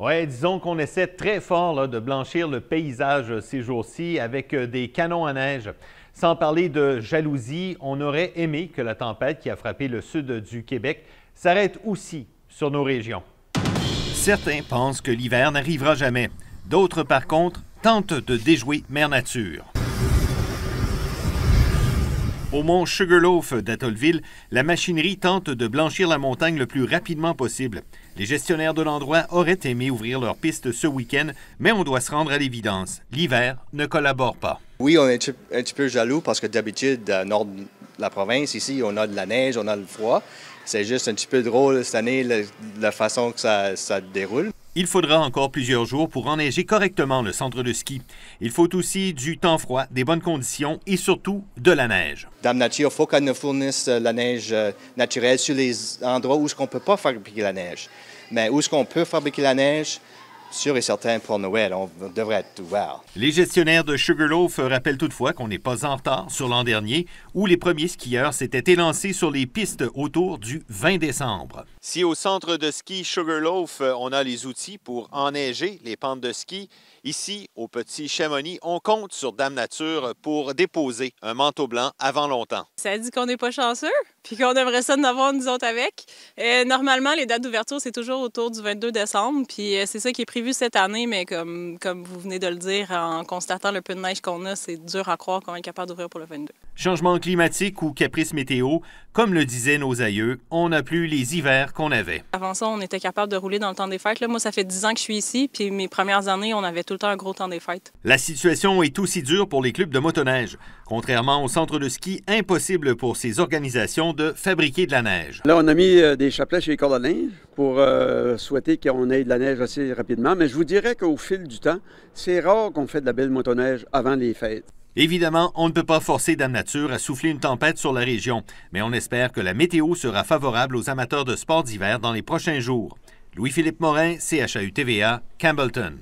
Oui, disons qu'on essaie très fort de blanchir le paysage ces jours-ci avec euh, des canons à neige. Sans parler de jalousie, on aurait aimé que la tempête qui a frappé le sud du Québec s'arrête aussi sur nos régions. Certains pensent que l'hiver n'arrivera jamais. D'autres, par contre, tentent de déjouer Mère Nature. Au mont Sugarloaf d'Atollville, la machinerie tente de blanchir la montagne le plus rapidement possible. Les gestionnaires de l'endroit auraient aimé ouvrir leur piste ce week-end, mais on doit se rendre à l'évidence. L'hiver ne collabore pas. Oui, on est un petit peu jaloux parce que d'habitude, au nord de la province, ici, on a de la neige, on a le froid. C'est juste un petit peu drôle cette année, la façon que ça, ça déroule. Il faudra encore plusieurs jours pour enneiger correctement le centre de ski. Il faut aussi du temps froid, des bonnes conditions et surtout de la neige. Dame Nature, il faut qu'elle nous fournisse euh, la neige euh, naturelle sur les endroits où on ne peut pas fabriquer la neige. Mais où est-ce qu'on peut fabriquer la neige, sûr et certain pour Noël, on devrait être ouvert. Les gestionnaires de Sugarloaf rappellent toutefois qu'on n'est pas en retard sur l'an dernier, où les premiers skieurs s'étaient élancés sur les pistes autour du 20 décembre. Si au centre de ski Sugarloaf, euh, on a les outils pour enneiger les pentes de ski, ici, au Petit Chamonix, on compte sur Dame Nature pour déposer un manteau blanc avant longtemps. Ça dit qu'on n'est pas chanceux? puis qu'on aimerait ça d'avoir avoir nous autres avec. Euh, normalement, les dates d'ouverture, c'est toujours autour du 22 décembre, puis euh, c'est ça qui est prévu cette année, mais comme, comme vous venez de le dire, en constatant le peu de neige qu'on a, c'est dur à croire qu'on est capable d'ouvrir pour le 22. Changement climatique ou caprice météo, comme le disaient nos aïeux, on n'a plus les hivers qu'on avait. Avant ça, on était capable de rouler dans le temps des fêtes. moi, ça fait 10 ans que je suis ici, puis mes premières années, on avait tout le temps un gros temps des fêtes. La situation est aussi dure pour les clubs de motoneige. Contrairement au centre de ski, impossible pour ces organisations de fabriquer de la neige. Là, on a mis euh, des chapelets chez les cordes linge pour euh, souhaiter qu'on ait de la neige assez rapidement. Mais je vous dirais qu'au fil du temps, c'est rare qu'on fait de la belle motoneige avant les fêtes. Évidemment, on ne peut pas forcer Dame Nature à souffler une tempête sur la région, mais on espère que la météo sera favorable aux amateurs de sports d'hiver dans les prochains jours. Louis-Philippe Morin, CHAU-TVA, Campbellton.